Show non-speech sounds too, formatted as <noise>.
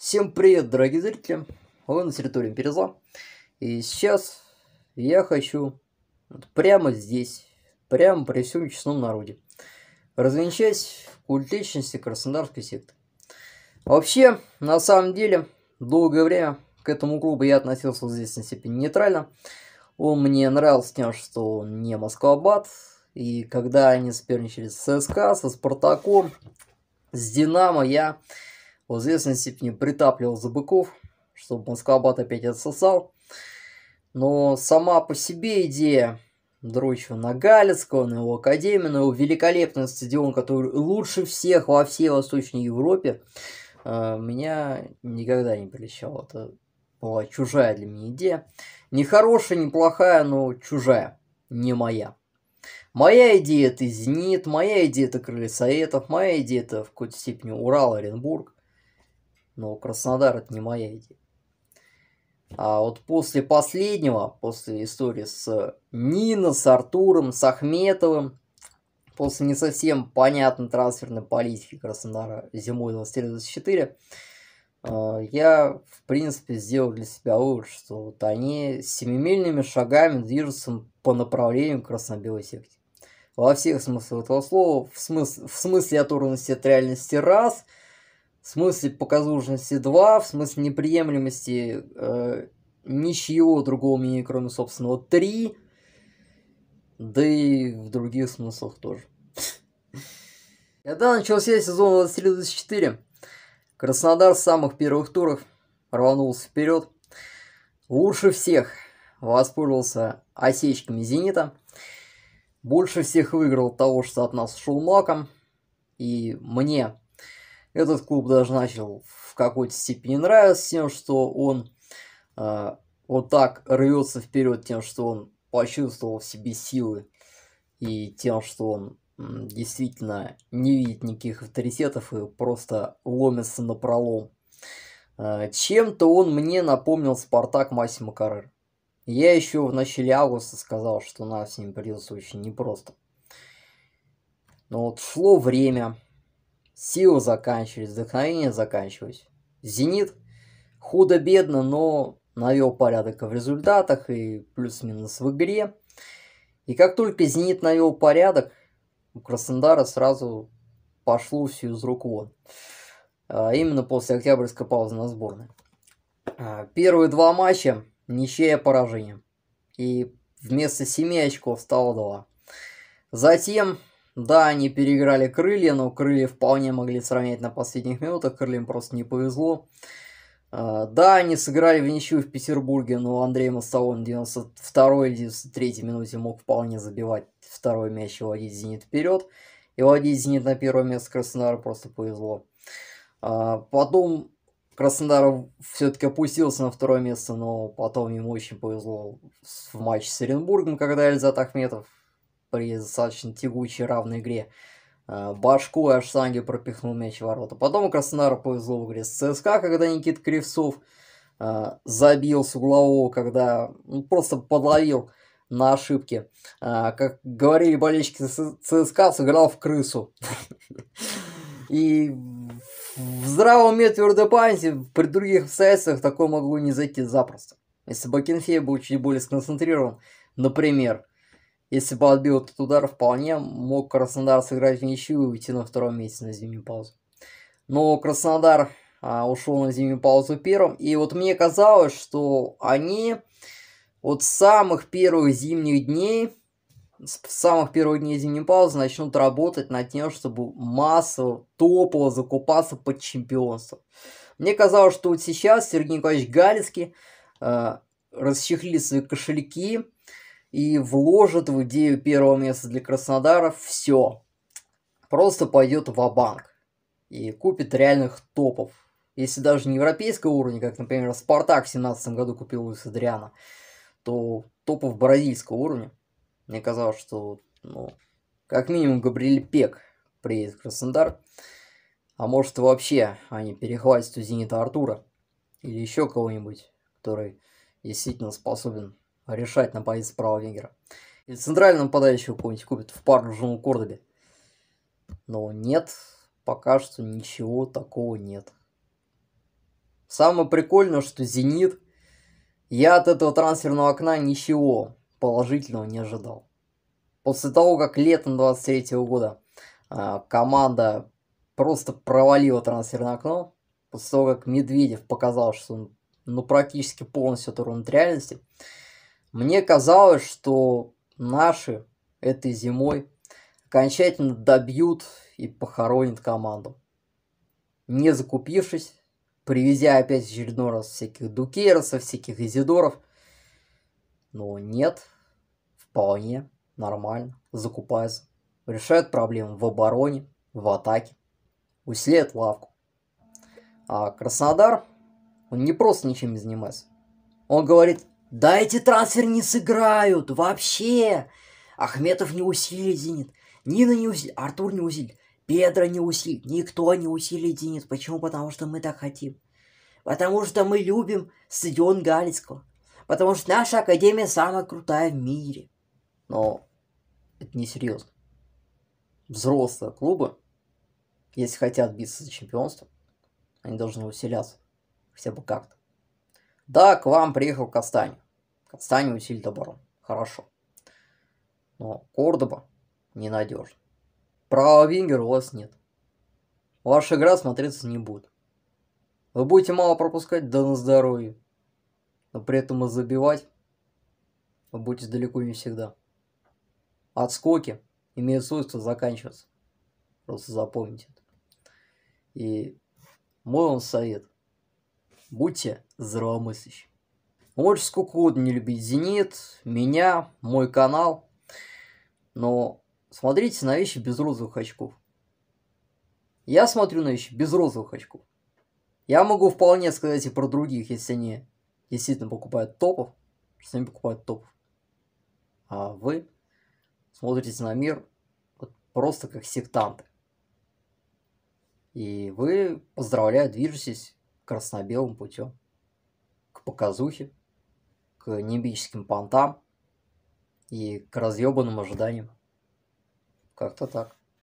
Всем привет, дорогие зрители! Вы на территории Перезла. И сейчас я хочу вот прямо здесь, прямо при всем честном народе, развенчать культ личности Краснодарской секты. Вообще, на самом деле, долгое время к этому клубу я относился здесь на степени нейтрально. Он мне нравился тем, что он не Москва-Бат. И когда они соперничали с ССК, со Спартаком, с Динамо, я в известной степени притапливал за быков, чтобы Москобат опять отсосал. Но сама по себе идея Дрочева на Галицкого, на его академию, на его великолепный стадион, который лучше всех во всей Восточной Европе, э, меня никогда не прельщало. Это была чужая для меня идея. Не хорошая, не плохая, но чужая, не моя. Моя идея это Зенит, моя идея это Крылья Советов, моя идея это в какой-то степени Урал, Оренбург. Но Краснодар это не моя идея. А вот после последнего, после истории с Нино, с Артуром, с Ахметовым, после не совсем понятной трансферной политики Краснодара зимой 2024 э, я, в принципе, сделал для себя вывод, что вот они семимильными шагами движутся по направлению красно-белой секции. Во всех смыслах этого слова, в, смыс в смысле оторванности от реальности раз – в смысле показушности 2, в смысле неприемлемости э, ничего другого мнения, кроме собственного 3, да и в других смыслах тоже. Когда <laughs> начался сезон 23-24, Краснодар с самых первых туров рванулся вперед. Лучше всех воспользовался осечками «Зенита». Больше всех выиграл того, что от нас шел маком. И мне этот клуб даже начал в какой-то степени нравиться тем, что он э, вот так рвется вперед, тем, что он почувствовал в себе силы и тем, что он действительно не видит никаких авторитетов и просто ломится на пролом. А, чем-то он мне напомнил Спартак Массимо Каррер. Я еще в начале августа сказал, что нас с ним придется очень непросто. Но вот шло время, силы заканчивались, вдохновение заканчивалось. Зенит худо-бедно, но навел порядок в результатах и плюс-минус в игре. И как только Зенит навел порядок, у Краснодара сразу пошло все из рук вон. А, именно после октябрьской паузы на сборной. А, первые два матча ничья поражение. И вместо семи очков стало два. Затем да, они переиграли крылья, но крылья вполне могли сравнять на последних минутах, крыльям просто не повезло. А, да, они сыграли в ничью в Петербурге, но Андрей Мостовой на 92-й или 93-й минуте мог вполне забивать второй мяч и водить «Зенит» вперед. И водить «Зенит» на первое место Краснодара просто повезло. А, потом Краснодар все-таки опустился на второе место, но потом ему очень повезло в матче с Оренбургом, когда Эльзат Ахметов при достаточно тягучей равной игре. Э, башку и Ашсанги пропихнул мяч в ворота. Потом у Краснодара повезло в игре с ЦСКА, когда Никит Кривцов э, забил с углового, когда ну, просто подловил на ошибке. Э, как говорили болельщики ЦСКА, сыграл в крысу. <laughs> И в здравом уме твердой памяти при других обстоятельствах такое могло не зайти запросто. Если Бакинфей был чуть более сконцентрирован, например, если бы отбил этот удар, вполне мог Краснодар сыграть в ничью и уйти на втором месте на зимнюю паузу. Но Краснодар а, ушел на зимнюю паузу первым. И вот мне казалось, что они вот с самых первых зимних дней, с самых первых дней зимней паузы начнут работать над тем, чтобы массово, топово закупаться под чемпионство. Мне казалось, что вот сейчас Сергей Николаевич Галицкий э, расчехлит свои кошельки, и вложит в идею первого места для Краснодара все. Просто пойдет в банк и купит реальных топов. Если даже не европейского уровня, как, например, Спартак в 17 году купил Луиса Дриана, то топов бразильского уровня. Мне казалось, что, ну, как минимум Габриэль Пек приедет в Краснодар. А может вообще они перехватят у Зенита Артура или еще кого-нибудь, который действительно способен решать на позиции правого вингера Или центрального нападающего какого-нибудь купит в пару Жену Кордобе. Но нет, пока что ничего такого нет. Самое прикольное, что «Зенит», я от этого трансферного окна ничего положительного не ожидал. После того, как летом 23 года э, команда просто провалила трансферное окно, после того, как Медведев показал, что он ну, практически полностью оторван от реальности, мне казалось, что наши этой зимой окончательно добьют и похоронят команду. Не закупившись, привезя опять очередной раз всяких дукеросов, всяких изидоров. Но нет, вполне нормально, закупаются. Решают проблемы в обороне, в атаке, усилят лавку. А Краснодар, он не просто ничем не занимается. Он говорит, да эти трансфер не сыграют вообще. Ахметов не усилит Зенит. Нина не усилит. Артур не усилит. Педро не усилит. Никто не усилит Зенит. Почему? Потому что мы так хотим. Потому что мы любим стадион Галицкого. Потому что наша академия самая крутая в мире. Но это не серьезно. Взрослые клубы, если хотят биться за чемпионство, они должны усиляться. Хотя бы как-то. Да, к вам приехал Кастань. Кастань усилит оборону. Хорошо. Но Кордоба ненадежен. Правого вингера у вас нет. Ваша игра смотреться не будет. Вы будете мало пропускать, да на здоровье. Но при этом и забивать вы будете далеко не всегда. Отскоки имеют свойство заканчиваться. Просто запомните это. И мой вам совет будьте здравомыслящими. Можете сколько угодно не любить «Зенит», меня, мой канал, но смотрите на вещи без розовых очков. Я смотрю на вещи без розовых очков. Я могу вполне сказать и про других, если они действительно покупают топов, что они покупают топов. А вы смотрите на мир вот просто как сектанты. И вы, поздравляю, движетесь красно-белым путем, к показухе, к небическим понтам и к разъебанным ожиданиям. Как-то так.